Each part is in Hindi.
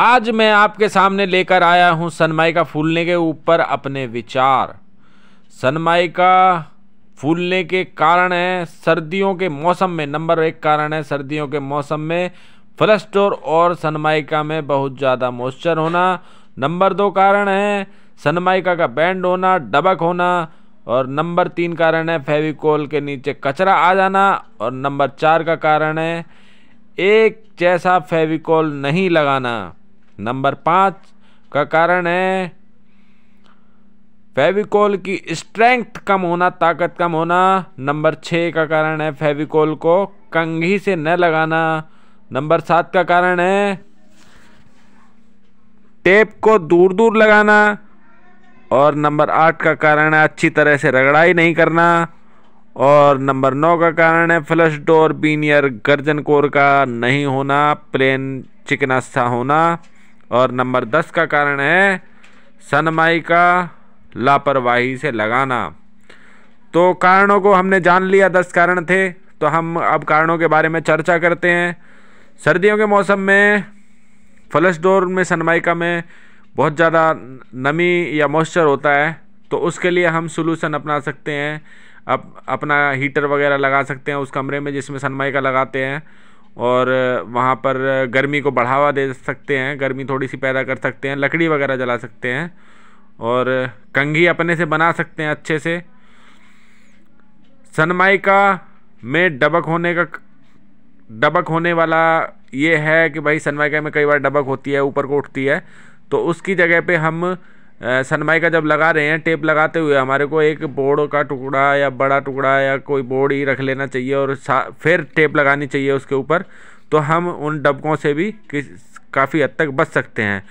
आज मैं आपके सामने लेकर आया हूँ सनमाइका फूलने के ऊपर अपने विचार सनमाइका फूलने के कारण है सर्दियों के मौसम में नंबर एक कारण है सर्दियों के मौसम में फ्लस्टोर और सनमाइका में बहुत ज़्यादा मॉइस्चर होना नंबर दो कारण है सनमाइका का बैंड होना डबक होना और नंबर तीन कारण है फेविकोल के नीचे कचरा आ जाना और नंबर चार का कारण है एक जैसा फेविकोल नहीं लगाना नंबर पाँच का कारण है फेविकोल की स्ट्रेंथ कम होना ताकत कम होना नंबर छः का कारण है फेविकोल को कंघी से न लगाना नंबर सात का कारण है टेप को दूर दूर लगाना और नंबर आठ का कारण है अच्छी तरह से रगड़ाई नहीं करना और नंबर नौ का कारण है फ्लश डोर बीनियर गर्जन कोर का नहीं होना प्लेन चिकना होना और नंबर दस का कारण है सनमाई का लापरवाही से लगाना तो कारणों को हमने जान लिया दस कारण थे तो हम अब कारणों के बारे में चर्चा करते हैं सर्दियों के मौसम में फ्लश डोर में सनमाइका में बहुत ज़्यादा नमी या मॉइस्चर होता है तो उसके लिए हम सोलूसन अपना सकते हैं अप, अपना हीटर वगैरह लगा सकते हैं उस कमरे में जिसमें सनमाइका लगाते हैं और वहाँ पर गर्मी को बढ़ावा दे सकते हैं गर्मी थोड़ी सी पैदा कर सकते हैं लकड़ी वगैरह जला सकते हैं और कंघी अपने से बना सकते हैं अच्छे से सनमाइका में डबक होने का डबक होने वाला ये है कि भाई सनमाइका में कई बार डबक होती है ऊपर को उठती है तो उसकी जगह पे हम सनमाई का जब लगा रहे हैं टेप लगाते हुए हमारे को एक बोर्ड का टुकड़ा या बड़ा टुकड़ा या कोई बोर्ड ही रख लेना चाहिए और फिर टेप लगानी चाहिए उसके ऊपर तो हम उन डबकों से भी काफ़ी हद तक बच सकते हैं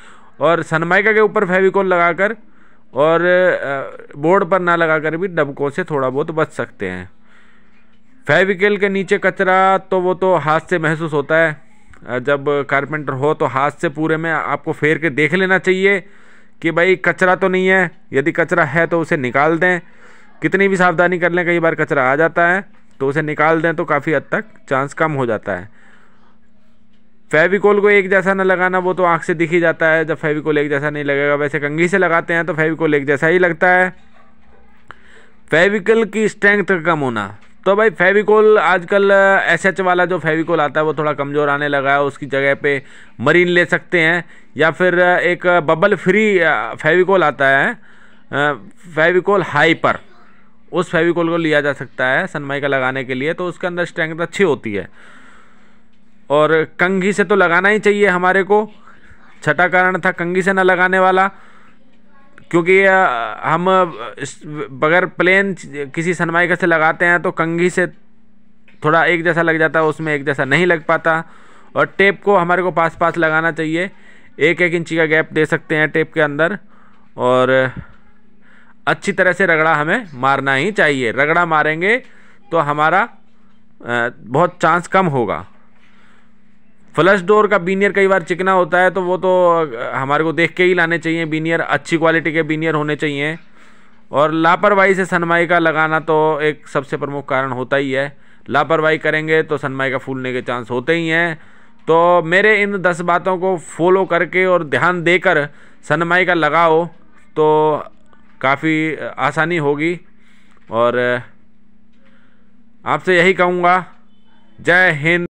और सनमाइका के ऊपर फेविकोल लगाकर और बोर्ड पर ना लगाकर भी डबकों से थोड़ा बहुत बच सकते हैं फेविकल के नीचे कचरा तो वो तो हाथ से महसूस होता है जब कारपेंटर हो तो हाथ से पूरे में आपको फेर के देख लेना चाहिए कि भाई कचरा तो नहीं है यदि कचरा है तो उसे निकाल दें कितनी भी सावधानी कर लें कई बार कचरा आ जाता है तो उसे निकाल दें तो काफ़ी हद तक चांस कम हो जाता है फेविकोल को एक जैसा ना लगाना वो तो आँख से दिख ही जाता है जब फेविकोल एक जैसा नहीं लगेगा वैसे कंघी से लगाते हैं तो फेविकोल एक जैसा ही लगता है फेविकल की स्ट्रेंथ कम होना तो भाई फेविकोल आजकल एसएच वाला जो फेविकोल आता है वो थोड़ा कमज़ोर आने लगा है उसकी जगह पे मरीन ले सकते हैं या फिर एक बबल फ्री फेविकोल आता है फेविकोल हाई पर उस फेविकोल को लिया जा सकता है का लगाने के लिए तो उसके अंदर स्ट्रेंथ अच्छी होती है और कंघी से तो लगाना ही चाहिए हमारे को छठा कारण था कंघी से ना लगाने वाला क्योंकि हम बगैर प्लेन किसी सनमाइका से लगाते हैं तो कंघी से थोड़ा एक जैसा लग जाता है उसमें एक जैसा नहीं लग पाता और टेप को हमारे को पास पास लगाना चाहिए एक एक इंची का गैप दे सकते हैं टेप के अंदर और अच्छी तरह से रगड़ा हमें मारना ही चाहिए रगड़ा मारेंगे तो हमारा बहुत चांस कम होगा फ्लश डोर का बीनियर कई बार चिकना होता है तो वो तो हमारे को देख के ही लाने चाहिए बीनियर अच्छी क्वालिटी के बीनियर होने चाहिए और लापरवाही से सनमाई का लगाना तो एक सबसे प्रमुख कारण होता ही है लापरवाही करेंगे तो सनमाई का फूलने के चांस होते ही हैं तो मेरे इन दस बातों को फॉलो करके और ध्यान देकर सनमाई का लगाओ तो काफ़ी आसानी होगी और आपसे यही कहूँगा जय हिंद